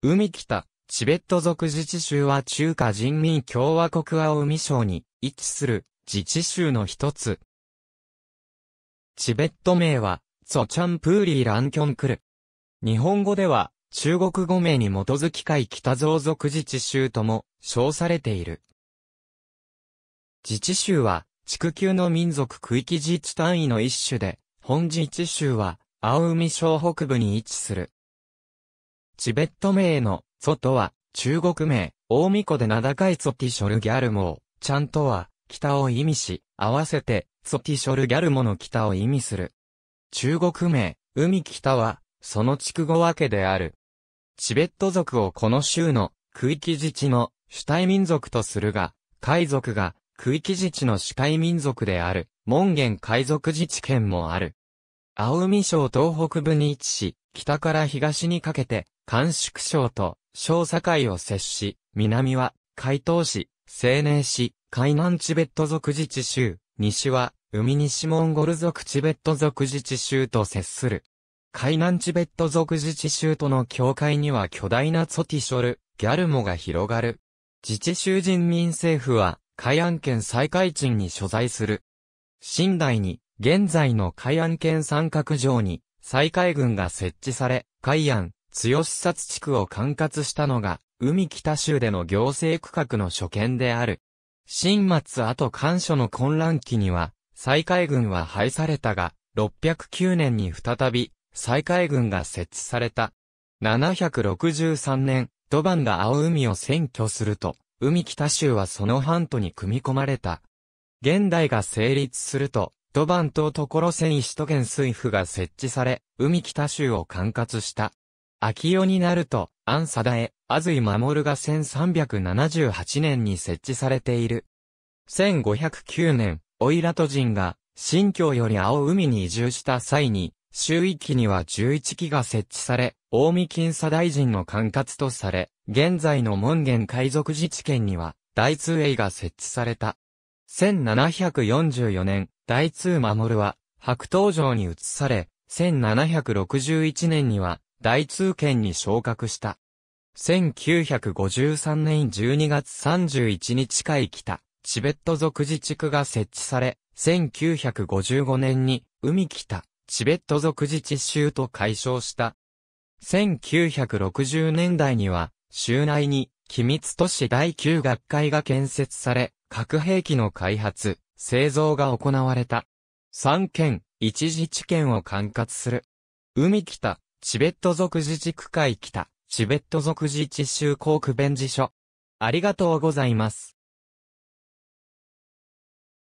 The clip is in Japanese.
海北、チベット族自治州は中華人民共和国青海省に位置する自治州の一つ。チベット名は、ツチャンプーリーランキョンクル。日本語では、中国語名に基づき海北造族自治州とも称されている。自治州は、地区級の民族区域自治単位の一種で、本自治州は、青海省北部に位置する。チベット名の、祖とは、中国名、大巫女で名高いソティショルギャルモー、ちゃんとは、北を意味し、合わせて、ソティショルギャルモの北を意味する。中国名、海北は、その筑語分けである。チベット族をこの州の、区域自治の、主体民族とするが、海族が、区域自治の主体民族である、門限海族自治権もある。青海省東北部に位置し、北から東にかけて、甘粛省と省境を接し、南は海東市、西寧市、海南チベット族自治州、西は海西モンゴル族チベット族自治州と接する。海南チベット族自治州との境界には巨大なツォティショル、ギャルモが広がる。自治州人民政府は、海安県再開鎮に所在する。新代に、現在の海安県三角城に、西海軍が設置され、海安、強視察地区を管轄したのが、海北州での行政区画の所見である。新末後干渉の混乱期には、西海軍は廃されたが、609年に再び、西海軍が設置された。763年、ドバンが青海を占拠すると、海北州はその半島に組み込まれた。現代が成立すると、ドバン島所船首都圏水府が設置され、海北州を管轄した。秋代になると、安貞江、安井守が1378年に設置されている。1509年、オイラト人が、新京より青海に移住した際に、周囲域には11基が設置され、大見金左大臣の管轄とされ、現在の門限海賊自治権には、大通営が設置された。1744年、大通守は、白桃城に移され、1761年には、大通県に昇格した。1953年12月31日海北、チベット族自治区が設置され、1955年に、海北、チベット族自治州と解消した。1960年代には、州内に、機密都市第9学会が建設され、核兵器の開発、製造が行われた。三県、一自治県を管轄する。海北、チベット族自治区会北、チベット族自治州航区弁事所。ありがとうございます。